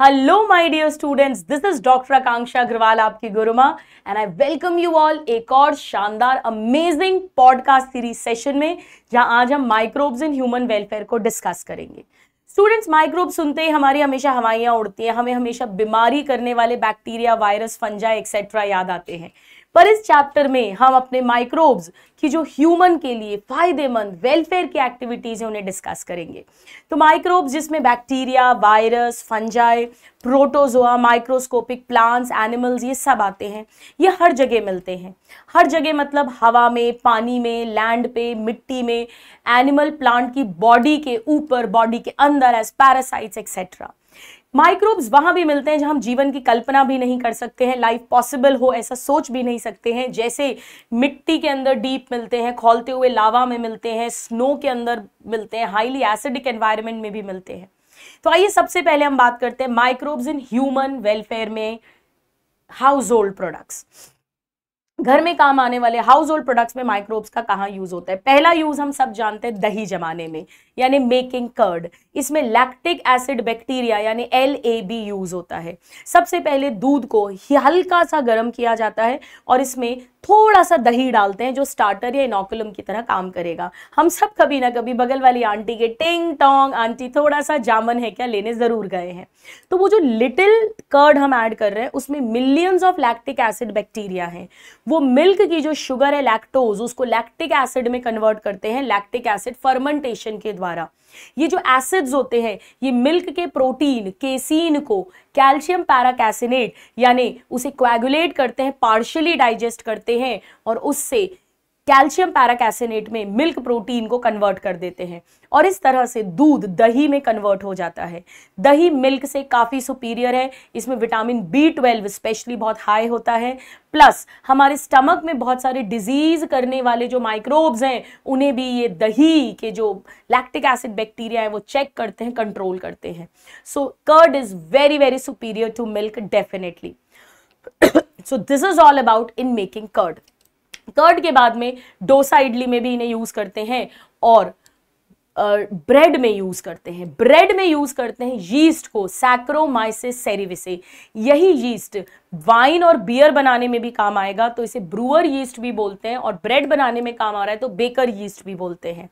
hello my dear students this is doctor Akanksha Agarwal आपकी गुरुमा and I welcome you all एक और शानदार अमेजिंग पॉडकास्ट सीरीज सेशन में जहां आज हम माइक्रोब्स इन ह्यूमन वेलफेयर को डिस्कस करेंगे स्टूडेंट्स माइक्रोब सुनते ही हमारी हमेशा हवाइयाँ उड़ती हैं हमें हमेशा बीमारी करने वाले बैक्टीरिया वायरस फंजा एक्सेट्रा याद आते हैं पर इस चैप्टर में हम अपने माइक्रोब्स की जो ह्यूमन के लिए फायदेमंद वेलफेयर की एक्टिविटीज़ हैं उन्हें डिस्कस करेंगे तो माइक्रोब्स जिसमें bacteria virus fungi protozoa microscopic plants animals ये सब आते हैं ये हर जगह मिलते हैं हर जगह मतलब हवा में पानी में लैंड पे मिट्टी में एनिमल प्लांट की बॉडी के ऊपर बॉडी के अंदर एज पैरासाइट्स एक्सेट्रा माइक्रोब्स वहां भी मिलते हैं जहां हम जीवन की कल्पना भी नहीं कर सकते हैं लाइफ पॉसिबल हो ऐसा सोच भी नहीं सकते हैं जैसे मिट्टी के अंदर डीप मिलते हैं खोलते हुए लावा में मिलते हैं स्नो के अंदर मिलते हैं हाईली एसिडिक एनवायरमेंट में भी मिलते हैं तो आइए सबसे पहले हम बात करते हैं माइक्रोब्स इन ह्यूमन वेलफेयर में हाउस होल्ड प्रोडक्ट्स घर में काम आने वाले हाउस होल्ड प्रोडक्ट्स में माइक्रोब्स का कहाँ यूज होता है पहला यूज हम सब जानते हैं दही जमाने में यानी मेकिंग कर्ड इसमें लैक्टिक एसिड बैक्टीरिया यानी एल ए बी यूज होता है सबसे पहले दूध को हल्का सा गर्म किया जाता है और इसमें थोड़ा सा दही डालते हैं जो स्टार्टर या इनोकुलम की तरह काम करेगा हम सब कभी ना कभी बगल वाली आंटी के टिंग टोंग आंटी थोड़ा सा जामन है क्या लेने ज़रूर गए हैं तो वो जो लिटिल कर्ड हम ऐड कर रहे हैं उसमें millions of lactic acid bacteria है वो मिल्क की जो शुगर है लैक्टोज उसको लैक्टिक एसिड में कन्वर्ट करते हैं लैक्टिक एसिड फर्मेंटेशन के द्वारा ये जो एसिड्स होते हैं ये मिल्क के प्रोटीन केसीन को कैल्शियम पैराकैसिनेट यानी उसे क्वेगुलेट करते हैं पार्शली डाइजेस्ट करते हैं और उससे कैल्शियम पैराकैसेनेट में मिल्क प्रोटीन को कन्वर्ट कर देते हैं और इस तरह से दूध दही में कन्वर्ट हो जाता है दही मिल्क से काफ़ी सुपीरियर है इसमें विटामिन बी ट्वेल्व स्पेशली बहुत हाई होता है प्लस हमारे स्टमक में बहुत सारे डिजीज़ करने वाले जो माइक्रोब्स हैं उन्हें भी ये दही के जो लैक्टिक एसिड बैक्टीरिया है वो चेक करते हैं कंट्रोल करते हैं so curd is very very superior to milk definitely so this is all about in making curd curd के बाद में डोसा इडली में भी इन्हें यूज़ करते हैं और ब्रेड में यूज़ करते हैं ब्रेड में यूज़ करते हैं यीस्ट को सैक्रोमाइसिस सेरिविसे यही यीस्ट वाइन और बियर बनाने में भी काम आएगा तो इसे ब्रूअर यीस्ट भी बोलते हैं और ब्रेड बनाने में काम आ रहा है तो बेकर यीस्ट भी बोलते हैं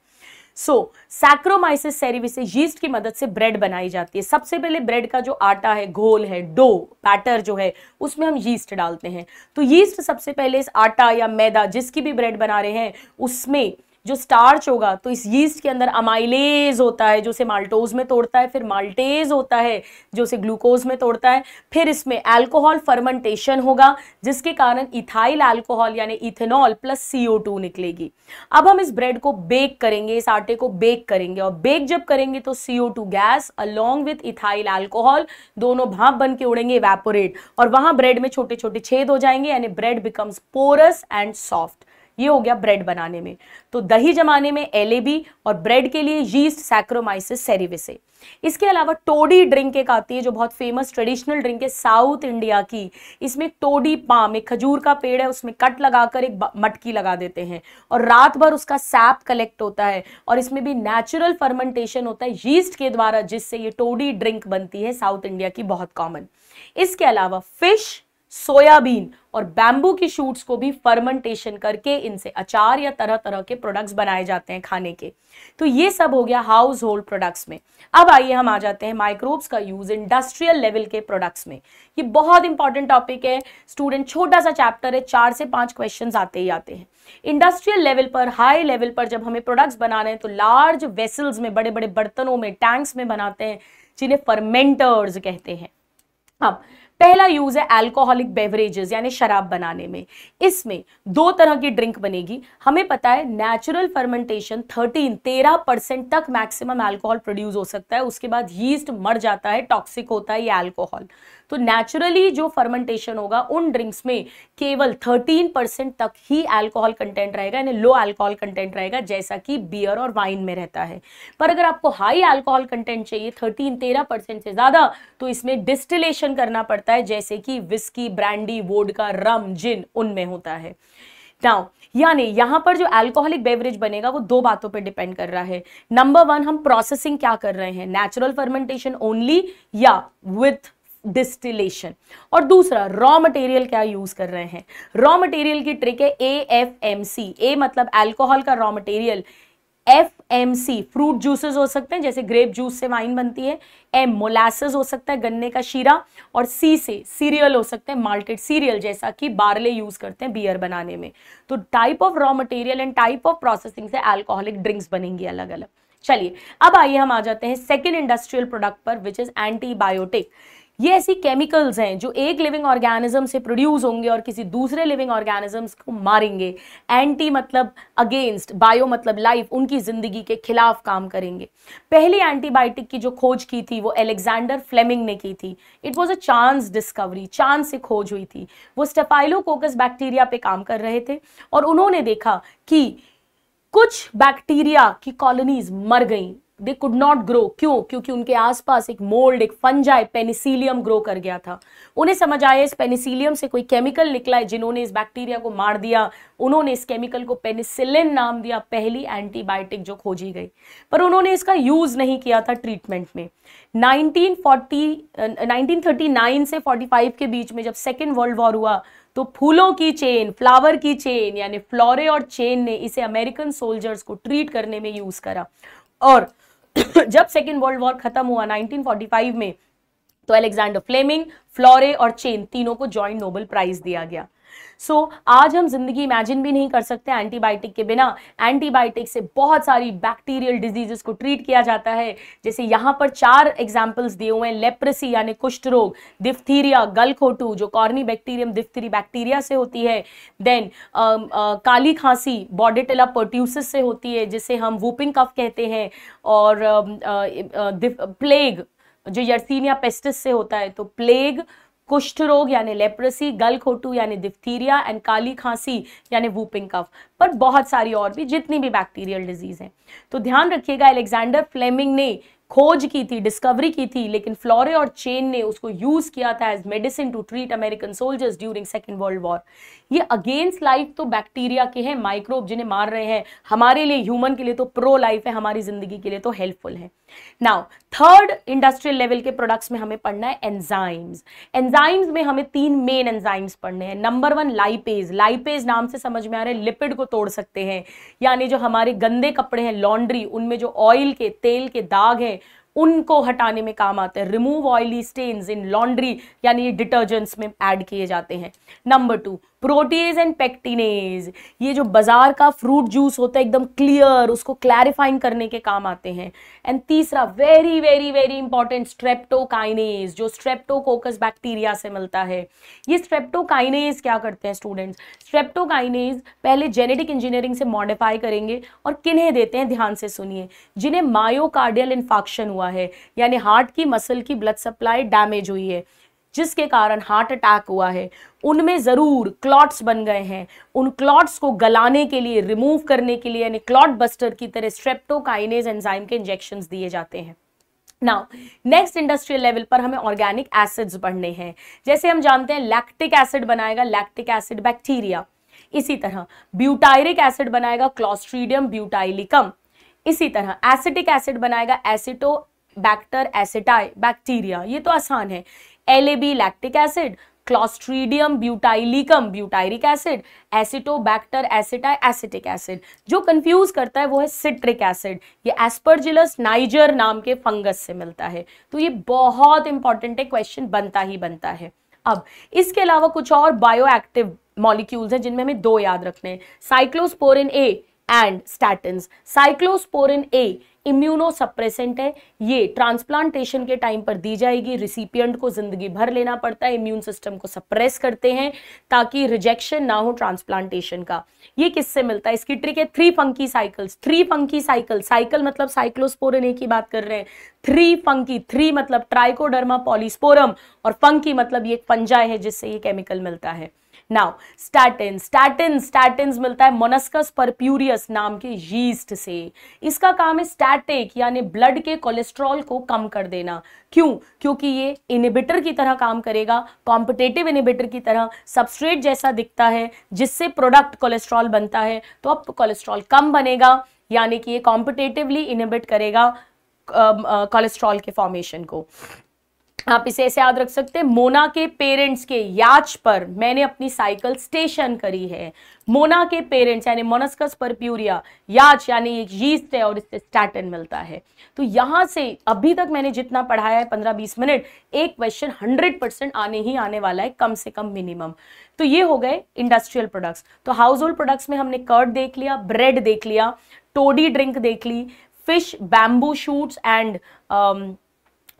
सो सैक्रोमाइसिस सेरिविसिस यीस्ट की मदद से ब्रेड बनाई जाती है सबसे पहले ब्रेड का जो आटा है घोल है डो बैटर जो है उसमें हम यीस्ट डालते हैं तो यीस्ट सबसे पहले इस आटा या मैदा जिसकी भी ब्रेड बना रहे हैं उसमें जो स्टार्च होगा तो इस यीस्ट के अंदर अमाइलेज होता है जो उसे माल्टोज में तोड़ता है फिर माल्टेज होता है जो उसे ग्लूकोज में तोड़ता है फिर इसमें एल्कोहल फर्मेंटेशन होगा जिसके कारण इथाइल एल्कोहल यानी इथेनॉल प्लस सीओ निकलेगी अब हम इस ब्रेड को बेक करेंगे इस आटे को बेक करेंगे और बेक जब करेंगे तो CO gas along with ethyl alcohol दोनों भाप बन के उड़ेंगे वैपोरेट और वहां ब्रेड में छोटे छोटे छेद हो जाएंगे यानी bread becomes porous and soft ये हो गया ब्रेड बनाने में तो दही जमाने में एलेबी और ब्रेड के लिए यीस्ट सैक्रोमाइसिस सेरिविसे इसके अलावा टोडी ड्रिंक एक आती है जो बहुत फेमस ट्रेडिशनल ड्रिंक है साउथ इंडिया की इसमें टोडी पाम एक खजूर का पेड़ है उसमें कट लगाकर एक मटकी लगा देते हैं और रात भर उसका सैप कलेक्ट होता है और इसमें भी नेचुरल फर्मेंटेशन होता है यीस्ट के द्वारा जिससे ये टोडी ड्रिंक बनती है साउथ इंडिया की बहुत कॉमन इसके अलावा फिश सोयाबीन और बैम्बू की शूट्स को भी फर्मेंटेशन करके इनसे अचार या तरह तरह के प्रोडक्ट्स बनाए जाते हैं खाने के तो ये सब हो गया हाउस होल्ड प्रोडक्ट्स में अब आइए हम आ जाते हैं माइक्रोब्स का यूज इंडस्ट्रियल लेवल के प्रोडक्ट्स में ये बहुत इंपॉर्टेंट टॉपिक है स्टूडेंट छोटा सा चैप्टर है चार से पांच क्वेश्चन आते ही आते हैं इंडस्ट्रियल लेवल पर हाई लेवल पर जब हमें प्रोडक्ट्स बना रहे हैं तो लार्ज वेसल्स में बड़े बड़े बर्तनों में टैंक्स में बनाते हैं जिन्हें फर्मेंटर्स कहते हैं अब हाँ, पहला यूज़ है अल्कोहलिक बेवरेजेस यानी शराब बनाने में इसमें दो तरह की ड्रिंक बनेगी हमें पता है नेचुरल फर्मेंटेशन 13 13 परसेंट तक मैक्सिमम अल्कोहल प्रोड्यूस हो सकता है उसके बाद यीस्ट मर जाता है टॉक्सिक होता है ये अल्कोहल तो नेचुरली जो फर्मेंटेशन होगा उन ड्रिंक्स में केवल 13 परसेंट तक ही अल्कोहल कंटेंट रहेगा यानी लो अल्कोहल कंटेंट रहेगा जैसा कि बियर और वाइन में रहता है पर अगर आपको हाई अल्कोहल कंटेंट चाहिए थर्टीन तेरह परसेंट से ज़्यादा तो इसमें डिस्टिलेशन करना पड़ता है जैसे कि विस्की ब्रांडी वोड रम जिन उनमें होता है नाउ यानी यहाँ पर जो अल्कोहलिक बेवरेज बनेगा वो दो बातों पे डिपेंड कर रहा है नंबर वन हम प्रोसेसिंग क्या कर रहे हैं नेचुरल फर्मेंटेशन ओनली या विथ डिस्टिलेशन और दूसरा रॉ मटेरियल क्या यूज़ कर रहे हैं रॉ मटेरियल की ट्रिक है ए एफ एम सी ए मतलब एल्कोहल का raw material F M C fruit juices हो सकते हैं जैसे ग्रेप जूस से वाइन बनती है एम मोलासेस हो सकता है गन्ने का शीरा और सी से सीरियल हो सकते हैं माल्टेड सीरियल जैसा कि बारले यूज़ करते हैं बियर बनाने में तो type of raw material and type of processing से एल्कोहलिक ड्रिंक्स बनेंगी अलग अलग चलिए अब आइए हम आ जाते हैं सेकेंड इंडस्ट्रियल प्रोडक्ट पर विच इज़ एंटीबायोटिक ये ऐसी केमिकल्स हैं जो एक लिविंग ऑर्गेनिज्म से प्रोड्यूस होंगे और किसी दूसरे लिविंग ऑर्गेनिजम्स को मारेंगे एंटी मतलब अगेंस्ट बायो मतलब लाइफ उनकी ज़िंदगी के खिलाफ काम करेंगे पहली एंटीबायोटिक की जो खोज की थी वो एलेक्जेंडर फ्लेमिंग ने की थी it was a chance discovery chance से खोज हुई थी वो कोकस बैक्टीरिया पे काम कर रहे थे और उन्होंने देखा कि कुछ बैक्टीरिया की कॉलोनीज मर गई दे कुड नॉट ग्रो क्यों क्योंकि उनके आसपास एक मोल्ड एक फंजाई पेनिसिलियम ग्रो कर गया था उन्हें समझ आया इस पेनिसिलियम से कोई केमिकल निकला है जिन्होंने इस बैक्टीरिया को मार दिया उन्होंने इस केमिकल को पेनिसिलिन नाम दिया पहली एंटीबायोटिक जो खोजी गई पर उन्होंने इसका यूज़ नहीं किया था ट्रीटमेंट में 1940 1939 से 45 के बीच में जब सेकेंड वर्ल्ड वॉर हुआ तो फूलों की चेन फ्लावर की चेन यानी फ्लोरे और चेन ने इसे अमेरिकन सोल्जर्स को ट्रीट करने में यूज़ करा और जब सेकेंड वर्ल्ड वॉर खत्म हुआ 1945 में तो अलेक्जेंडर फ्लेमिंग फ्लोरे और चेन तीनों को जॉइंट नोबेल प्राइज दिया गया सो so, आज हम जिंदगी इमेजिन भी नहीं कर सकते एंटीबायोटिक के बिना एंटीबायोटिक से बहुत सारी बैक्टीरियल डिजीजेस को ट्रीट किया जाता है जैसे यहाँ पर चार एग्जाम्पल्स दिए हुए हैं लेप्रेसी यानी कुष्ठ रोग डिफ्थीरिया गलखोटू जो कॉर्नी बैक्टीरियम डिफ्थीरी बैक्टीरिया से होती है देन काली खांसी बॉडीटेला पर्ट्यूसिस से होती है जिसे हम वूपिंग कफ कहते हैं और प्लेग जो यर्सिनिया पेस्टिस से होता है तो प्लेग कुष्ठ रोग यानी लेप्रेसी गल खोटू यानी डिफ्थीरिया एंड काली खांसी यानी वूपिंग कफ पर बहुत सारी और भी जितनी भी बैक्टीरियल डिजीज हैं तो ध्यान रखिएगा एलेक्जेंडर फ्लेमिंग ने खोज की थी डिस्कवरी की थी लेकिन फ्लोरे और चेन ने उसको यूज किया था as medicine to treat American soldiers during second world war ये अगेंस्ट लाइफ तो बैक्टीरिया के हैं माइक्रोब जिन्हें मार रहे हैं हमारे लिए ह्यूमन के लिए तो प्रो लाइफ है हमारी जिंदगी के लिए तो हेल्पफुल है नाउ थर्ड इंडस्ट्रियल लेवल के प्रोडक्ट्स में हमें पढ़ना है एंजाइम्स एंजाइम्स में हमें तीन मेन एंजाइम्स पढ़ने हैं नंबर वन लाइपेज लाइपेज नाम से समझ में आ रहे हैं लिपिड को तोड़ सकते हैं यानी जो हमारे गंदे कपड़े हैं लॉन्ड्री उनमें जो ऑयल के तेल के दाग हैं उनको हटाने में काम आते हैं remove oily stains in laundry यानी डिटर्जेंट्स में ऐड किए जाते हैं number two protease and pectinase ये जो बाजार का फ्रूट जूस होता है एकदम क्लियर उसको क्लैरिफाइंग करने के काम आते हैं एंड तीसरा very very very important streptokinase जो स्ट्रेप्टोकोकस बैक्टीरिया से मिलता है ये स्ट्रेप्टोकाइनेज क्या करते हैं स्टूडेंट्स स्ट्रेप्टोकाइनेज पहले जेनेटिक इंजीनियरिंग से मॉडिफाई करेंगे और किन्हें देते हैं ध्यान से सुनिए जिन्हें मायोकार्डियल इन्फॉक्शन हुआ है यानी हार्ट की मसल की ब्लड सप्लाई डैमेज हुई है जिसके कारण हार्ट अटैक हुआ है उनमें ज़रूर क्लॉट्स बन गए हैं उन क्लॉट्स को गलाने के लिए रिमूव करने के लिए यानी क्लॉट बस्टर की तरह स्ट्रेप्टोकाइनेज एंजाइम के इंजेक्शन दिए जाते हैं नाउ नेक्स्ट इंडस्ट्रियल लेवल पर हमें ऑर्गेनिक एसिड्स बढ़ने हैं जैसे हम जानते हैं लैक्टिक एसिड बनाएगा लैक्टिक एसिड बैक्टीरिया इसी तरह ब्यूटायरिक एसिड बनाएगा क्लॉस्ट्रीडियम ब्यूटाइलिकम इसी तरह एसिटिक एसिड बनाएगा एसिटो बैक्टर एसिटाई बैक्टीरिया ये तो आसान है L A B lactic acid Clostridium butylicum butyric acid Acetobacter aceti acetic acid जो कंफ्यूज करता है वो है सिट्रिक एसिड ये एस्पर्जिलस नाइजर नाम के फंगस से मिलता है तो ये बहुत इंपॉर्टेंट है क्वेश्चन बनता ही बनता है अब इसके अलावा कुछ और बायो एक्टिव मॉलिक्यूल्स हैं जिनमें हमें दो याद रखने हैं cyclosporin A and statin cyclosporin A immunosuppressant है ये ट्रांसप्लांटेशन के टाइम पर दी जाएगी रिसिपियंट को जिंदगी भर लेना पड़ता है इम्यून सिस्टम को सप्रेस करते हैं ताकि रिजेक्शन ना हो ट्रांसप्लांटेशन का ये किससे मिलता है इसकी ट्रिक है three funky cycles three funky cycle cycle मतलब साइक्लोस्पोरने की बात कर रहे हैं थ्री फंकी थ्री मतलब ट्राइकोडर्मा पॉलिस्पोरम और फंकी मतलब ये एक फंजा है जिससे ये केमिकल मिलता है नाउ स्टैटिन स्टैटिन स्टैटिन मिलता है मोनस्कस परप्यूरियस नाम के यीस्ट से इसका काम है स्टैटिक यानी ब्लड के कोलेस्ट्रॉल को कम कर देना क्यों क्योंकि ये इनिबिटर की तरह काम करेगा कॉम्पिटेटिव इनिबिटर की तरह सबस्ट्रेट जैसा दिखता है जिससे प्रोडक्ट कोलेस्ट्रॉल बनता है तो अब कोलेस्ट्रॉल कम बनेगा यानी कि ये कॉम्पिटेटिवली इनिबिट करेगा कोलेस्ट्रॉल uh, uh, के फॉर्मेशन को आप इसे ऐसे याद रख सकते हैं मोना के पेरेंट्स के याच पर मैंने अपनी साइकिल स्टेशन करी है मोना के पेरेंट्स यानी मोनस्कस प्यूरिया याच यानी एक यीस्ट है और इससे स्टैटन मिलता है तो यहाँ से अभी तक मैंने जितना पढ़ाया है पंद्रह बीस मिनट एक क्वेश्चन हंड्रेड परसेंट आने ही आने वाला है कम से कम मिनिमम तो ये हो गए इंडस्ट्रियल प्रोडक्ट्स तो हाउस होल्ड प्रोडक्ट्स में हमने कर्ड देख लिया ब्रेड देख लिया टोडी ड्रिंक देख ली fish bamboo shoots and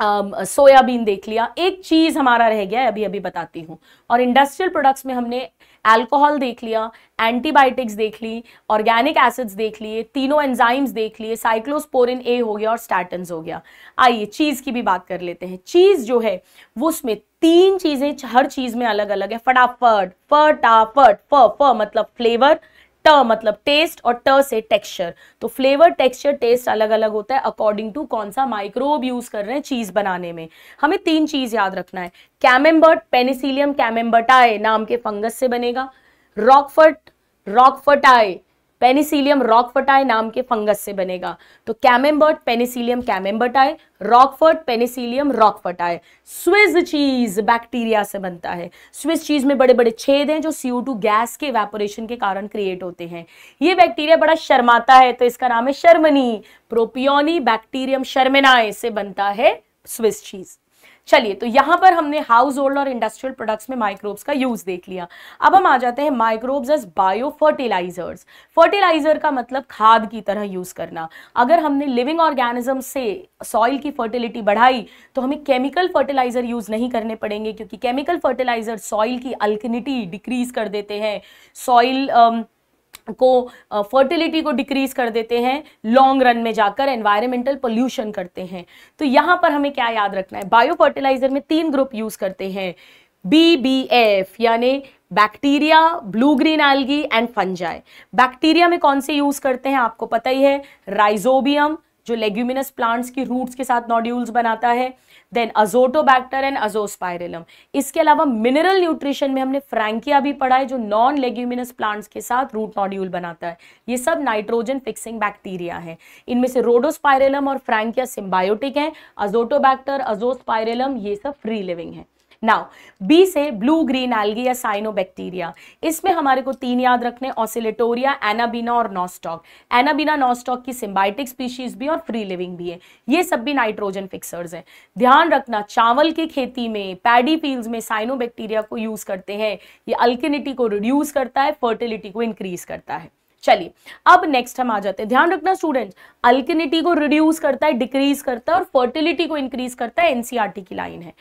soybean देख लिया एक चीज़ हमारा रह गया है अभी अभी बताती हूँ और इंडस्ट्रियल प्रोडक्ट्स में हमने अल्कोहल देख लिया एंटीबायोटिक्स देख ली ऑर्गेनिक एसिड्स देख लिए तीनों एंजाइम्स देख लिए साइक्लोस्पोरिन ए हो गया और स्टैटन्स हो गया आइए चीज़ की भी बात कर लेते हैं चीज़ जो है वो उसमें तीन चीज़ें हर चीज़ में अलग अलग है फटाफट फटाफट फ फ मतलब फ्लेवर ट मतलब टेस्ट और ट से टेक्सचर तो फ्लेवर टेक्सचर टेस्ट अलग अलग होता है अकॉर्डिंग टू कौन सा माइक्रोब यूज कर रहे हैं चीज बनाने में हमें तीन चीज याद रखना है कैमेम्बर्ट पेनिसिलियम कैमेम्बर्टाए नाम के फंगस से बनेगा रॉकफर्ट रॉकफर्टाए पेनिसिलियम रॉकफर्टाई नाम के फंगस से बनेगा तो Camembert Penicillium camemberti Roquefort Penicillium roqueforti Swiss cheese bacteria से बनता है स्विज चीज में बड़े बड़े छेद हैं जो सीओ टू गैस के वेपोरेशन के कारण क्रिएट होते हैं ये बैक्टीरिया बड़ा शर्माता है तो इसका नाम है शर्मनी प्रोपियोनी बैक्टीरियम शर्मेनाए से बनता है स्विस चीज़ चलिए तो यहां पर हमने हाउस होल्ड और इंडस्ट्रियल प्रोडक्ट्स में माइक्रोब्स का यूज देख लिया अब हम आ जाते हैं microbes as biofertilizers fertilizer का मतलब खाद की तरह यूज करना अगर हमने लिविंग ऑर्गेनिज्म से सॉइल की फर्टिलिटी बढ़ाई तो हमें केमिकल फर्टिलाइजर यूज नहीं करने पड़ेंगे क्योंकि केमिकल फर्टिलाइजर सॉइल की अल्किनिटी डिक्रीज कर देते हैं सॉइल को फर्टिलिटी uh, को डिक्रीज कर देते हैं लॉन्ग रन में जाकर एनवायरमेंटल पोल्यूशन करते हैं तो यहां पर हमें क्या याद रखना है बायो फर्टिलाइजर में तीन ग्रुप यूज करते हैं बी बी एफ यानी bacteria blue green algae and fungi bacteria में कौन से यूज करते हैं आपको पता ही है राइजोबियम जो लेग्यूमिनस प्लांट्स की रूट्स के साथ नॉड्यूल्स बनाता है देन अजोटोबैक्टर एंड अजोस्पायरेलम इसके अलावा मिनरल न्यूट्रिशन में हमने फ्रैंकिया भी पढ़ा है जो नॉन लेग्यूमिनस प्लांट्स के साथ रूट नॉड्यूल बनाता है ये सब नाइट्रोजन फिक्सिंग बैक्टीरिया है इनमें से रोडोस्पायरेलम और फ्रैंकिया सिम्बायोटिक है अजोटोबैक्टर अजोस्पायरेलम ये सब फ्री लिविंग है नाउ बी से ब्लू ग्रीन एल्गी या साइनोबैक्टीरिया इसमें हमारे को तीन याद रखने ऑसिलेटोरिया एनाबीना और नॉस्टॉक एनाबीना नॉस्टॉक की सिम्बाइटिक स्पीशीज भी और फ्री लिविंग भी है ये सब भी नाइट्रोजन फिक्सर्स हैं ध्यान रखना चावल की खेती में पैडी फील्ड में साइनोबैक्टीरिया को यूज करते हैं ये अल्किनिटी को रिड्यूस करता है फर्टिलिटी को इंक्रीज करता है चलिए अब नेक्स्ट हम आ जाते हैं ध्यान रखना स्टूडेंट अल्किनिटी को रिड्यूस करता है डिक्रीज करता है और फर्टिलिटी को इंक्रीज करता है एनसीआरटी e की लाइन है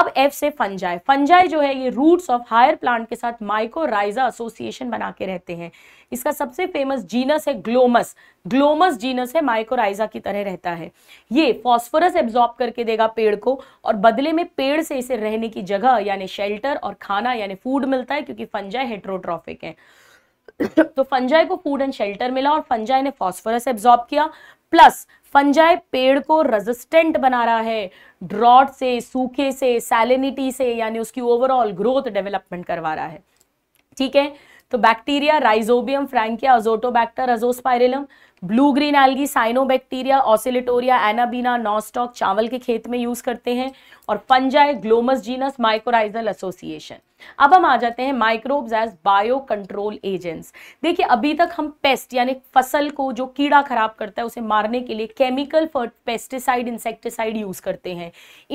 अब एफ से फंजाई फंजाई जो है ये रूट्स ऑफ हायर प्लांट के साथ माइकोराइजा एसोसिएशन बना के रहते हैं इसका सबसे फेमस जीनस है ग्लोमस ग्लोमस जीनस है माइकोराइजा की तरह रहता है ये फॉस्फोरस एब्जॉर्ब करके देगा पेड़ को और बदले में पेड़ से इसे रहने की जगह यानी शेल्टर और खाना यानी फूड मिलता है क्योंकि फंजाई हेट्रोट्रॉफिक है तो फंजाई को फूड एंड शेल्टर मिला और फंजाई ने फॉस्फोरस एब्जॉर्ब किया प्लस फंजाई पेड़ को रेजिस्टेंट बना रहा है ड्रॉट से सूखे से सैलिनिटी से यानी उसकी ओवरऑल ग्रोथ डेवलपमेंट करवा रहा है ठीक है तो bacteria Rhizobium Frankia Azotobacter Azospirillum blue green algae cyanobacteria Oscillatoria Anabaena Nostoc चावल के खेत में यूज करते हैं और fungi Glomus genus mycorrhizal association अब हम आ जाते हैं microbes as biocontrol agents देखिए अभी तक हम पेस्ट यानी फसल को जो कीड़ा खराब करता है उसे मारने के लिए केमिकल पेस्टिसाइड इंसेक्टिसाइड यूज करते हैं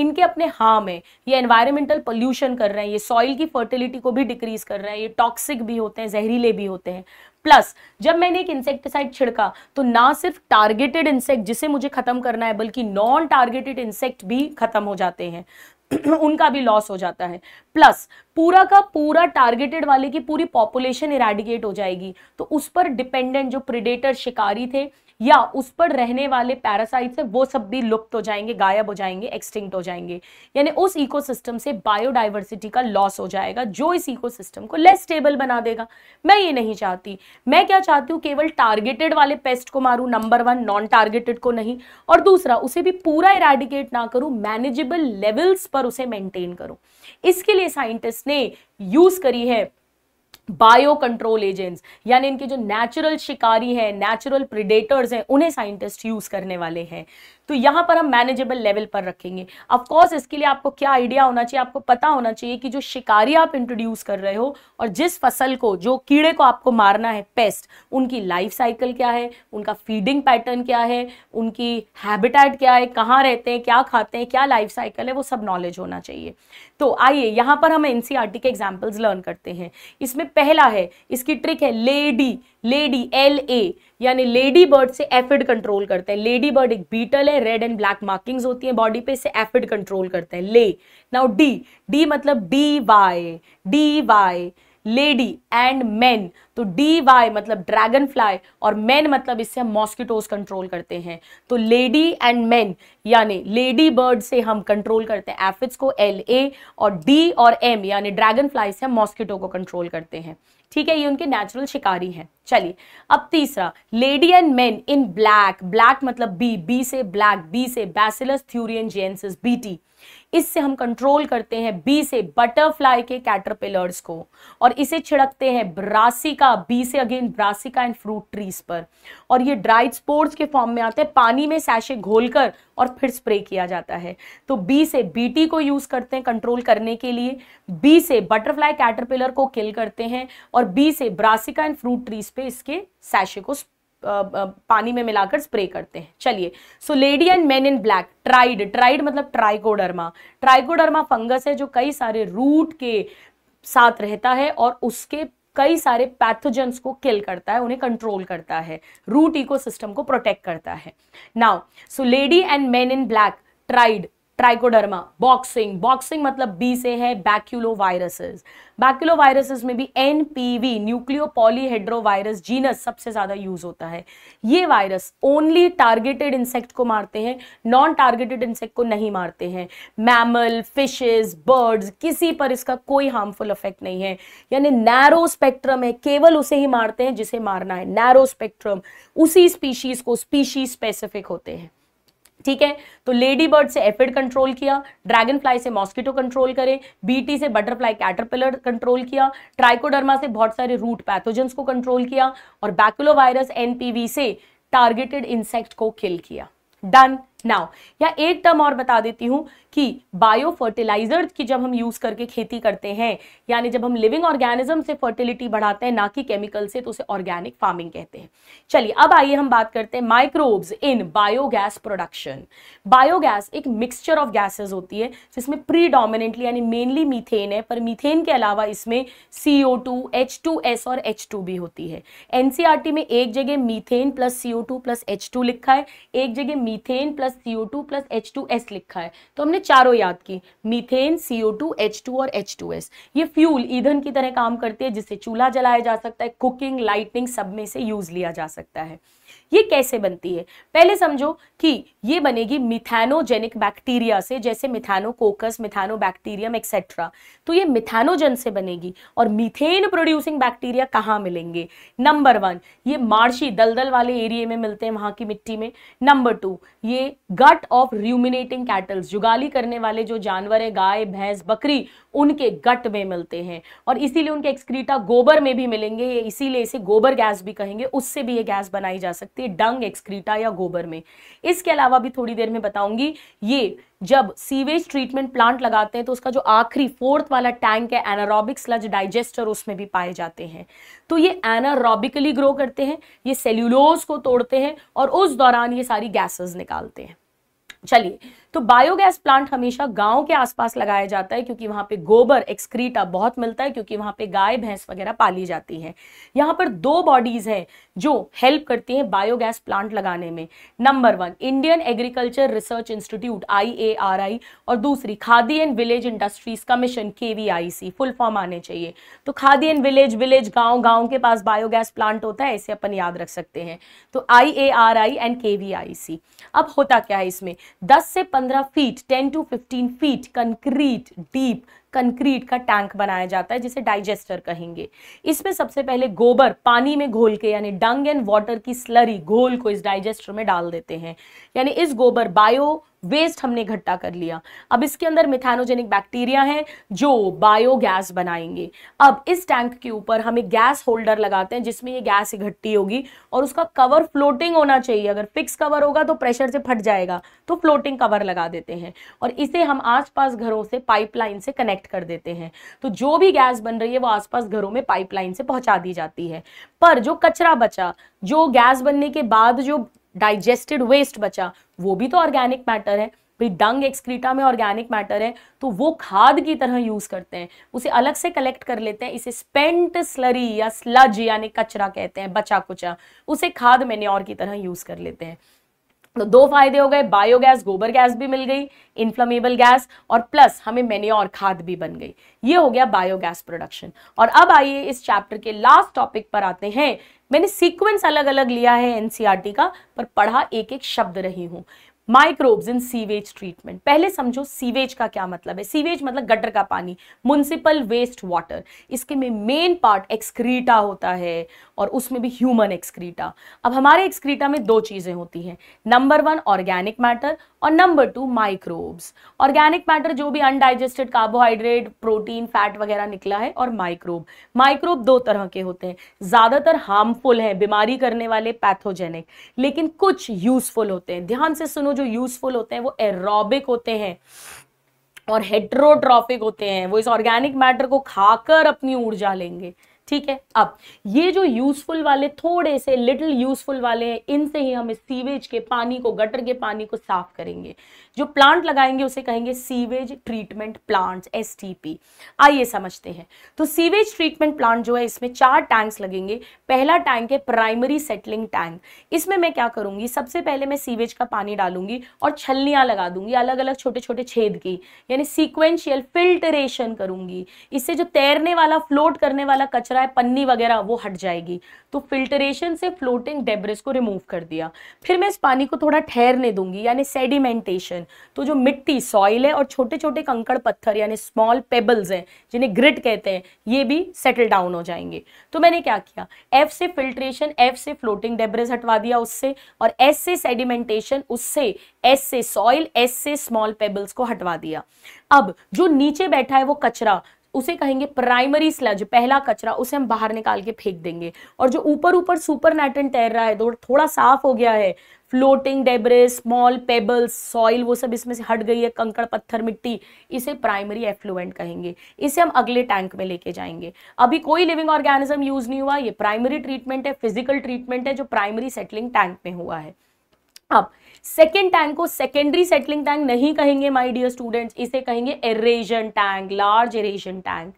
इनके अपने हार्म है ये एनवायरमेंटल पोल्यूशन कर रहे हैं ये सॉइल की फर्टिलिटी को भी डिक्रीज कर रहे हैं ये टॉक्सिक भी होते हैं जहरीले भी होते हैं प्लस जब मैंने एक इंसेक्टिसाइड छिड़का तो ना सिर्फ टारगेटेड इंसेक्ट जिसे मुझे खत्म करना है बल्कि नॉन टारगेटेड इंसेक्ट भी खत्म हो जाते हैं उनका भी लॉस हो जाता है प्लस पूरा का पूरा टारगेटेड वाले की पूरी पॉपुलेशन इराडिकेट हो जाएगी तो उस पर डिपेंडेंट जो प्रिडेटर शिकारी थे या उस पर रहने वाले पैरासाइट्स है वो सब भी लुप्त हो जाएंगे गायब हो जाएंगे एक्सटिंक्ट हो जाएंगे यानी उस इकोसिस्टम से बायोडाइवर्सिटी का लॉस हो जाएगा जो इस इकोसिस्टम को लेस स्टेबल बना देगा मैं ये नहीं चाहती मैं क्या चाहती हूँ केवल टारगेटेड वाले पेस्ट को मारूँ नंबर वन नॉन टारगेटेड को नहीं और दूसरा उसे भी पूरा इराडिकेट ना करूँ मैनेजेबल लेवल्स पर उसे मेंटेन करूँ इसके लिए साइंटिस्ट ने यूज करी है बायो कंट्रोल एजेंट्स यानी इनके जो नेचुरल शिकारी हैं नेचुरल प्रिडेटर्स हैं उन्हें साइंटिस्ट यूज़ करने वाले हैं तो यहाँ पर हम मैनेजेबल लेवल पर रखेंगे अफकोर्स इसके लिए आपको क्या आइडिया होना चाहिए आपको पता होना चाहिए कि जो शिकारी आप इंट्रोड्यूस कर रहे हो और जिस फसल को जो कीड़े को आपको मारना है पेस्ट उनकी लाइफ साइकिल क्या है उनका फीडिंग पैटर्न क्या है उनकी हैबिटेट क्या है कहाँ रहते हैं क्या खाते हैं क्या लाइफ साइकिल है वो सब नॉलेज होना चाहिए तो आइए यहाँ पर हम एनसीआरटी e के एग्जाम्पल्स लर्न करते हैं इसमें पहला है इसकी ट्रिक है लेडी लेडी एल ए यानी लेडी बर्ड से एफिड कंट्रोल करते हैं लेडी बर्ड एक बीटल है रेड एंड ब्लैक मार्किंग्स होती हैं बॉडी पे इसे एफिड कंट्रोल करते हैं ले नाउ डी डी मतलब D Y D Y lady and man तो डी वाई मतलब ड्रैगन फ्लाई और मैन मतलब इससे हम मॉस्किटोज कंट्रोल करते हैं तो लेडी एंड मैन यानी लेडी बर्ड से हम कंट्रोल करते हैं एफिड्स को एल ए और डी और एम यानी ड्रैगन फ्लाई से हम मॉस्किटो को कंट्रोल करते हैं ठीक है ये उनके नेचुरल शिकारी हैं चलिए अब तीसरा lady and men in black black मतलब बी बी से ब्लैक बी से बैसिलस थ्यूरियन जेंसिस बीटी इससे हम कंट्रोल करते हैं बी से बटरफ्लाई के कैटरपिलर्स को और इसे छिड़कते हैं ब्रासिका बी से again brassica and fruit trees पर और ये ड्राइड स्पोर्ट्स के फॉर्म में आते हैं पानी में सैशे घोलकर और फिर स्प्रे किया जाता है तो बी से बीटी को यूज करते हैं कंट्रोल करने के लिए बी से बटरफ्लाई कैटरपिलर को किल करते हैं और बी से ब्रासिका एंड फ्रूट ट्रीज पे इसके सैशे को पानी में मिलाकर स्प्रे करते हैं चलिए so lady and men in black tried tried मतलब ट्राइकोडर्मा ट्राइकोडर्मा फंगस है जो कई सारे रूट के साथ रहता है और उसके कई सारे पैथोजेंस को किल करता है उन्हें कंट्रोल करता है रूट इकोसिस्टम को प्रोटेक्ट करता है now so lady and men in black tried Trichoderma boxing boxing मतलब बी से है बैक्यूलो वायरसेस बैक्यूलो वायरसेस में भी N P V nucleopolyhedrovirus genus सबसे ज़्यादा यूज होता है ये वायरस ओनली टारगेटेड इंसेक्ट को मारते हैं नॉन टारगेटेड इंसेक्ट को नहीं मारते हैं मैमल फिशेज बर्ड्स किसी पर इसका कोई हार्मफुल इफेक्ट नहीं है यानी नैरो स्पेक्ट्रम है केवल उसे ही मारते हैं जिसे मारना है नैरो स्पेक्ट्रम उसी स्पीशीज को स्पीशीज स्पेसिफिक होते हैं ठीक है तो लेडी बर्ड से एफिड कंट्रोल किया ड्रैगन फ्लाई से मॉस्किटो कंट्रोल करें बीटी से बटरफ्लाई कैटरपिलर कंट्रोल किया ट्राइकोडर्मा से बहुत सारे रूट पैथोजेंस को कंट्रोल किया और बैकुलोवायरस एनपीवी से टारगेटेड इंसेक्ट को किल किया डन नाउ या एक टर्म और बता देती हूं कि बायो फर्टिलाइजर्स की जब हम यूज़ करके खेती करते हैं यानी जब हम लिविंग ऑर्गेनिज्म से फर्टिलिटी बढ़ाते हैं ना कि केमिकल से तो उसे ऑर्गेनिक फार्मिंग कहते हैं चलिए अब आइए हम बात करते हैं microbes in biogas production biogas एक मिक्सचर ऑफ गैसेज होती है जिसमें प्री डोमिनेंटली यानी मेनली मीथेन है पर मीथेन के अलावा इसमें C O two H two S और एच टू भी होती है एनसीआरटी e में एक जगह methane plus C O two plus H two लिखा है एक जगह methane plus C O two plus H two S लिखा है तो हमने चारों याद की methane CO two H two और एच टू एस ये फ्यूल ईंधन की तरह काम करती है जिससे चूल्हा जलाया जा सकता है कुकिंग लाइटिंग सब में से यूज लिया जा सकता है ये कैसे बनती है पहले समझो कि ये बनेगी मिथानोजेनिक बैक्टीरिया से जैसे मिथानोकोकस बैक्टीरियम एक्सेट्रा तो ये मिथानोजन से बनेगी और मिथेन प्रोड्यूसिंग बैक्टीरिया कहाँ मिलेंगे नंबर वन ये मार्शी दलदल वाले एरिए में मिलते हैं वहाँ की मिट्टी में नंबर टू ये गट ऑफ र्यूमिनेटिंग कैटल्स जुगाली करने वाले जो जानवर है गाय भैंस बकरी उनके गट में मिलते हैं और इसीलिए उनके एक्सक्रीटा गोबर में भी मिलेंगे इसीलिए इसे गोबर गैस भी कहेंगे उससे भी ये गैस बनाई जा सकती सकती है डंग एक्सक्रीटा या गोबर में इसके अलावा भी थोड़ी देर में बताऊंगी ये जब सीवेज ट्रीटमेंट प्लांट लगाते हैं तो उसका जो आखिरी फोर्थ वाला टैंक है एनारोबिक स्लज डाइजेस्टर उसमें भी पाए जाते हैं तो ये एनारोबिकली ग्रो करते हैं ये सेल्यूलोज को तोड़ते हैं और उस दौरान ये सारी गैसेज निकालते हैं चलिए तो बायोगैस प्लांट हमेशा गांव के आसपास लगाया जाता है क्योंकि वहां पे गोबर एक्सक्रीटा बहुत मिलता है क्योंकि वहां पे गाय भैंस वगैरह पाली जाती है यहां पर दो बॉडीज हैं जो हेल्प करती हैं बायोगैस प्लांट लगाने में number one Indian Agriculture Research Institute I और दूसरी Khadi and Village Industries Commission के फुल फॉर्म आने चाहिए तो खादी एंड विलेज विलेज गाँव गाँव के पास बायोगैस प्लांट होता है ऐसे अपन याद रख सकते हैं तो आई एंड के अब होता क्या है इसमें दस से पंद्रह feet ten to fifteen feet concrete deep concrete का टैंक बनाया जाता है जिसे डाइजेस्टर कहेंगे इसमें सबसे पहले गोबर पानी में घोल के यानी डंग एंड वाटर की स्लरी घोल को इस डाइजेस्टर में डाल देते हैं यानी इस गोबर बायो वेस्ट हमने इकट्ठा कर लिया अब इसके अंदर मिथानोजेनिक बैक्टीरिया है जो बायोगैस बनाएंगे अब इस टैंक के ऊपर हम एक गैस होल्डर लगाते हैं जिसमें ये गैस इकट्ठी होगी और उसका कवर फ्लोटिंग होना चाहिए अगर फिक्स कवर होगा तो प्रेशर से फट जाएगा तो फ्लोटिंग कवर लगा देते हैं और इसे हम आसपास घरों से पाइपलाइन से कनेक्ट कर देते हैं तो जो भी गैस बन रही है वो आसपास घरों में पाइपलाइन से पहुंचा दी जाती है पर जो कचरा बचा जो गैस बनने के बाद जो डाइजेस्टेड वेस्ट बचा वो भी तो ऑर्गेनिक मैटर है भाई डंग एक्सक्रीटा में ऑर्गेनिक मैटर है तो वो खाद की तरह यूज करते हैं उसे अलग से कलेक्ट कर लेते हैं इसे स्पेंट स्लरी या स्लज यानी कचरा कहते हैं बचा कुचा उसे खाद मैन्योर की तरह यूज कर लेते हैं तो दो फायदे हो गए बायोगैस गोबर गैस भी मिल गई इन्फ्लमेबल गैस और प्लस हमें मेन्योर खाद भी बन गई ये हो गया बायोगैस प्रोडक्शन और अब आइए इस चैप्टर के लास्ट टॉपिक पर आते हैं मैंने सीक्वेंस अलग अलग लिया है एनसीईआरटी e का पर पढ़ा एक एक शब्द रही हूँ माइक्रोब्स इन सीवेज ट्रीटमेंट पहले समझो सीवेज का क्या मतलब है सीवेज मतलब गटर का पानी म्यूनसिपल वेस्ट वाटर इसके में मेन पार्ट एक्सक्रीटा होता है और उसमें भी ह्यूमन एक्सक्रीटा अब हमारे एक्सक्रीटा में दो चीज़ें होती हैं नंबर वन ऑर्गेनिक मैटर और number two microbes organic matter जो भी अनडाइजेस्टेड कार्बोहाइड्रेट प्रोटीन फैट वगैरह निकला है और माइक्रोब माइक्रोब दो तरह के होते हैं ज़्यादातर हार्मफुल हैं बीमारी करने वाले पैथोजेनिक लेकिन कुछ यूज़फुल होते हैं ध्यान से सुनो जो यूज़फुल होते हैं वो एरोबिक होते हैं और हेट्रोट्रॉफिक होते हैं वो इस ऑर्गेनिक मैटर को खाकर अपनी ऊर्जा लेंगे ठीक है अब ये जो यूजफुल वाले थोड़े से लिटिल यूजफुल वाले हैं इनसे ही हम इस सीवेज के पानी को गटर के पानी को साफ करेंगे जो प्लांट लगाएंगे उसे कहेंगे सीवेज ट्रीटमेंट प्लांट एस आइए समझते हैं तो सीवेज ट्रीटमेंट प्लांट जो है इसमें चार टैंक्स लगेंगे पहला टैंक है प्राइमरी सेटलिंग टैंक इसमें मैं क्या करूँगी सबसे पहले मैं सीवेज का पानी डालूंगी और छलनियाँ लगा दूंगी अलग अलग छोटे छोटे छेद की यानी सीक्वेंशियल फिल्टरेशन करूंगी इससे जो तैरने वाला फ्लोट करने वाला कचरा है पन्नी वगैरह वो हट जाएगी तो फिल्टरेशन से फ्लोटिंग डेब्रिस को रिमूव कर दिया फिर मैं इस पानी को थोड़ा ठहरने दूंगी यानी सेडिमेंटेशन कंजर्वेशन तो जो मिट्टी सॉइल है और छोटे छोटे कंकड़ पत्थर यानी स्मॉल पेबल्स हैं जिन्हें ग्रिट कहते हैं ये भी सेटल डाउन हो जाएंगे तो मैंने क्या किया एफ से फिल्ट्रेशन एफ से फ्लोटिंग डेब्रेज हटवा दिया उससे और एस से सेडिमेंटेशन उससे एस से सॉइल एस से स्मॉल पेबल्स को हटवा दिया अब जो नीचे बैठा है वो कचरा उसे कहेंगे प्राइमरी स्लज पहला कचरा उसे हम बाहर निकाल के फेंक देंगे और जो ऊपर ऊपर सुपर नैटन तैर रहा है थोड़ा साफ हो गया है floating debris small pebbles soil वो सब इसमें से हट गई है कंकड़ पत्थर मिट्टी इसे प्राइमरी एफ्लुएंट कहेंगे इसे हम अगले टैंक में लेके जाएंगे अभी कोई लिविंग ऑर्गेनिज्म यूज नहीं हुआ ये प्राइमरी ट्रीटमेंट है फिजिकल ट्रीटमेंट है जो प्राइमरी सेटलिंग टैंक में हुआ है अब सेकेंड टैंक को सेकेंडरी सेटलिंग टैंक नहीं कहेंगे माय डियर स्टूडेंट्स इसे कहेंगे aeration tank large aeration tank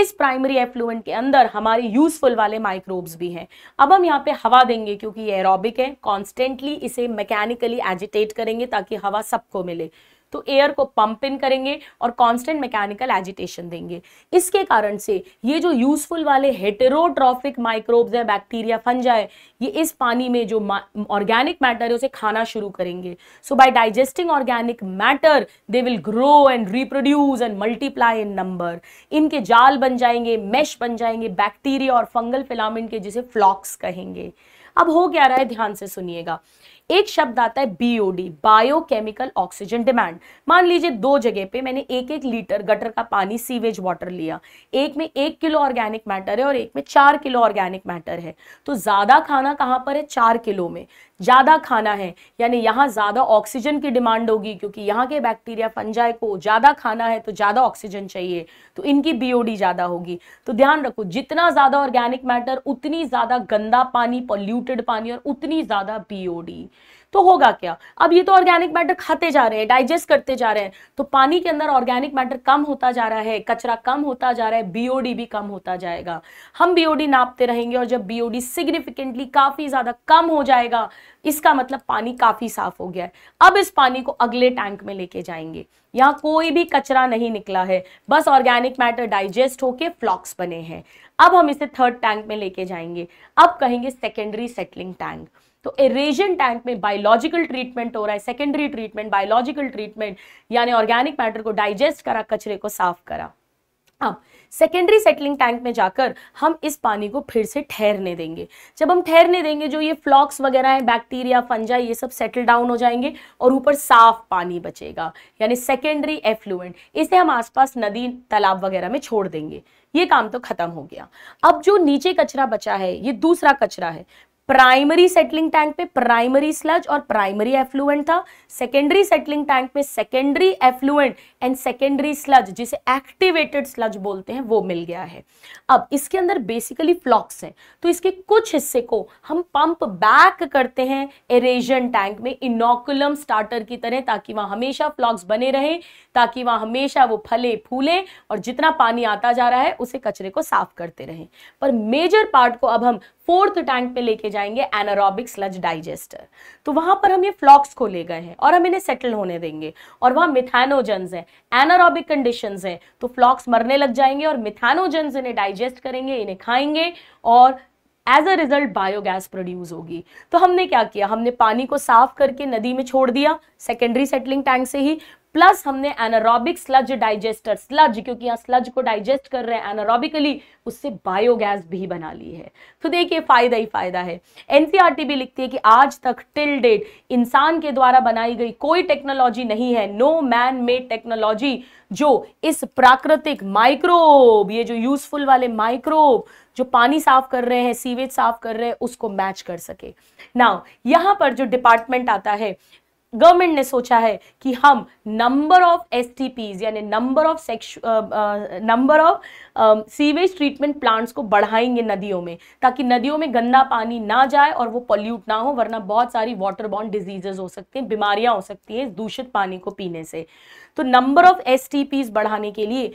इस प्राइमरी एफ्लुएंट के अंदर हमारे यूजफुल वाले माइक्रोब्स भी हैं अब हम यहाँ पे हवा देंगे क्योंकि ये एरोबिक है कॉन्स्टेंटली इसे मैकेनिकली एजिटेट करेंगे ताकि हवा सबको मिले तो एयर को पंप इन करेंगे और कांस्टेंट मैकेनिकल एजिटेशन देंगे इसके कारण से ये जो यूजफुल वाले हेटेरोट्रॉफिक माइक्रोब्स है बैक्टीरिया है ये इस पानी में जो ऑर्गेनिक मैटर है उसे खाना शुरू करेंगे so by digesting organic matter they will grow and reproduce and multiply in number इनके जाल बन जाएंगे मैश बन जाएंगे बैक्टीरिया और फंगल फिलामेंट के जिसे फ्लॉक्स कहेंगे अब हो क्या रहा है ध्यान से सुनिएगा एक शब्द आता है बीओडी बायोकेमिकल ऑक्सीजन डिमांड मान लीजिए दो जगह पे मैंने एक एक लीटर गटर का पानी सीवेज वाटर लिया एक में एक किलो ऑर्गेनिक मैटर है और एक में चार किलो ऑर्गेनिक मैटर है तो ज्यादा खाना कहां पर है चार किलो में ज़्यादा खाना है यानी यहाँ ज़्यादा ऑक्सीजन की डिमांड होगी क्योंकि यहाँ के बैक्टीरिया फंजाई को ज़्यादा खाना है तो ज़्यादा ऑक्सीजन चाहिए तो इनकी बीओडी ज़्यादा होगी तो ध्यान रखो जितना ज़्यादा ऑर्गेनिक मैटर उतनी ज़्यादा गंदा पानी पॉल्यूटेड पानी और उतनी ज़्यादा बीओडी तो होगा क्या अब ये तो ऑर्गेनिक मैटर खाते जा रहे हैं डाइजेस्ट करते जा रहे हैं तो पानी के अंदर ऑर्गेनिक मैटर कम होता जा रहा है कचरा कम होता जा रहा है बीओडी भी कम होता जाएगा हम बीओडी नापते रहेंगे और जब बीओडी सिग्निफिकेंटली काफी ज्यादा कम हो जाएगा इसका मतलब पानी काफी साफ हो गया है अब इस पानी को अगले टैंक में लेके जाएंगे यहाँ कोई भी कचरा नहीं निकला है बस ऑर्गेनिक मैटर डाइजेस्ट होके फ्लॉक्स बने हैं अब हम इसे थर्ड टैंक में लेके जाएंगे अब कहेंगे सेकेंडरी सेटलिंग टैंक तो एरेजन टैंक में बायोलॉजिकल ट्रीटमेंट हो रहा है सेकेंडरी ट्रीटमेंट बायोलॉजिकल ट्रीटमेंट यानी ऑर्गेनिक मैटर को डाइजेस्ट करा कचरे को साफ करा अब सेकेंडरी सेटलिंग टैंक में जाकर हम इस पानी को फिर से ठहरने देंगे जब हम ठहरने देंगे जो ये फ्लॉक्स वगैरह हैं बैक्टीरिया फंजा ये सब सेटल डाउन हो जाएंगे और ऊपर साफ पानी बचेगा यानी सेकेंडरी एफ्लुएंट इसे हम आसपास नदी तालाब वगैरह में छोड़ देंगे ये काम तो खत्म हो गया अब जो नीचे कचरा बचा है ये दूसरा कचरा है प्राइमरी सेटलिंग टैंक पे प्राइमरी स्लज और प्राइमरी एफ्लुएंट था सेकेंडरी सेटलिंग टैंक पे secondary effluent and secondary sludge जिसे एक्टिवेटेड स्लज बोलते हैं वो मिल गया है अब इसके अंदर बेसिकली फ्लॉक्स है तो इसके कुछ हिस्से को हम पंप बैक करते हैं एरेजन टैंक में इनोकुलम स्टार्टर की तरह ताकि वहाँ हमेशा फ्लॉक्स बने रहे ताकि वहां हमेशा वो फले फूले और जितना पानी आता जा रहा है उसे कचरे को साफ करते रहें पर मेजर पार्ट को अब हम फोर्थ टैंक पे लेके जाएंगे एनारोबिक स्लज डाइजेस्टर तो वहां पर हम ये फ्लॉक्स को ले गए हैं और हम इन्हें सेटल होने देंगे और वहां मिथानोजन हैं एनारोबिक कंडीशन है तो फ्लॉक्स मरने लग जाएंगे और मिथानोजन इन्हें डाइजेस्ट करेंगे इन्हें खाएंगे और as a result biogas produce होगी तो हमने क्या किया हमने पानी को साफ करके नदी में छोड़ दिया सेकेंडरी सेटलिंग टैंक से ही प्लस हमने एनारोबिक स्लज डाइजेस्टर स्लज क्योंकि यहाँ स्लज को डाइजेस्ट कर रहे हैं एनारोबिकली उससे बायोगैस भी बना ली है तो देखिए फायदा ही फायदा है एनसीआरटी भी लिखती है कि आज तक टिल डेट इंसान के द्वारा बनाई गई कोई टेक्नोलॉजी नहीं है नो मैन मेड टेक्नोलॉजी जो इस प्राकृतिक माइक्रोब ये जो यूजफुल वाले माइक्रोब जो पानी साफ कर रहे हैं सीवेज साफ कर रहे हैं उसको मैच कर सके नाउ यहां पर जो डिपार्टमेंट आता है गवर्नमेंट ने सोचा है कि हम नंबर ऑफ एस यानी नंबर ऑफ सेक्श number of sewage treatment plants को बढ़ाएंगे नदियों में ताकि नदियों में गंदा पानी ना जाए और वो पॉल्यूट ना हो वरना बहुत सारी वाटर बॉन्ड डिजीजेज हो सकते हैं बीमारियां हो सकती हैं दूषित पानी को पीने से तो नंबर ऑफ एस बढ़ाने के लिए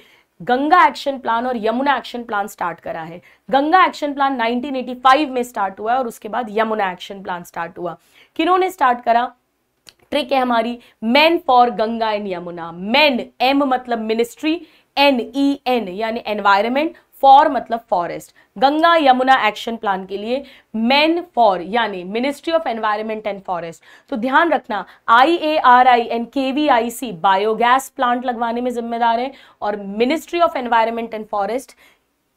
गंगा एक्शन प्लान और यमुना एक्शन प्लान स्टार्ट करा है गंगा एक्शन प्लान 1985 में स्टार्ट हुआ है और उसके बाद यमुना एक्शन प्लान स्टार्ट हुआ किन्होंने स्टार्ट करा ट्रिक है हमारी man for Ganga and Yamuna man M मतलब मिनिस्ट्री एन ई एन यानी एनवायरमेंट फॉर मतलब forest Ganga Yamuna action plan के लिए मैन फॉर यानी ministry of environment and forest तो ध्यान रखना I A R I and K V I C biogas plant लगवाने में जिम्मेदार है और ministry of environment and forest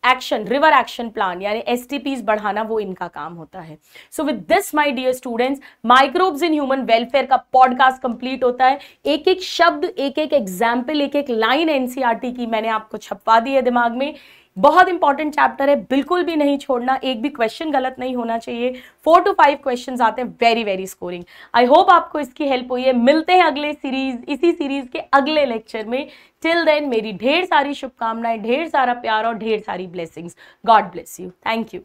action river action plan यानी एस टी बढ़ाना वो इनका काम होता है so with this my dear students microbes in human welfare का पॉडकास्ट कंप्लीट होता है एक एक शब्द एक एक एग्जाम्पल एक एक लाइन एनसीआरटी की मैंने आपको छपवा दी है दिमाग में बहुत इंपॉर्टेंट चैप्टर है बिल्कुल भी नहीं छोड़ना एक भी क्वेश्चन गलत नहीं होना चाहिए फोर टू फाइव क्वेश्चन आते हैं very very scoring I hope आपको इसकी हेल्प हुई है मिलते हैं अगले सीरीज इसी सीरीज के अगले लेक्चर में टिल देन मेरी ढेर सारी शुभकामनाएं ढेर सारा प्यार और ढेर सारी blessings god bless you thank you